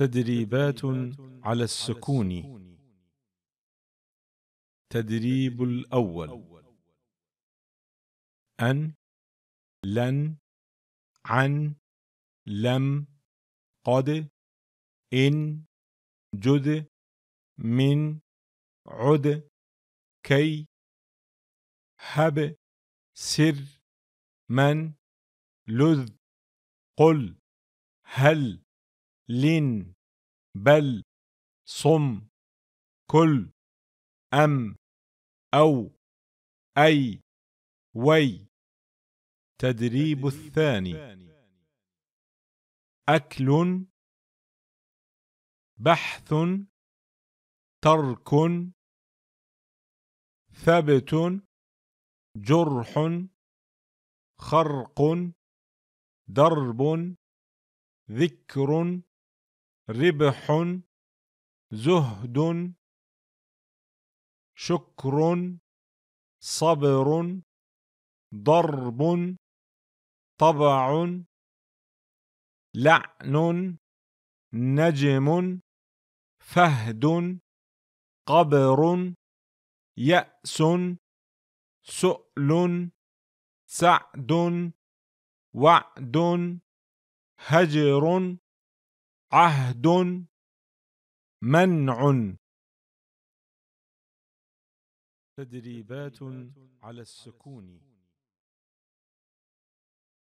تدريبات على السكون تدريب الأول أن لن عن لم قد إن جد من عد كي هب سر من لذ قل هل لن بل صم كل أم أو أي وي تدريب الثاني أكل بحث ترك ثبت جرح خرق درب ذكر ربح زهد شكر صبر ضرب طبع لعن نجم فهد قبر يأس سؤل سعد وعد هجر عهد منع تدريبات على السكون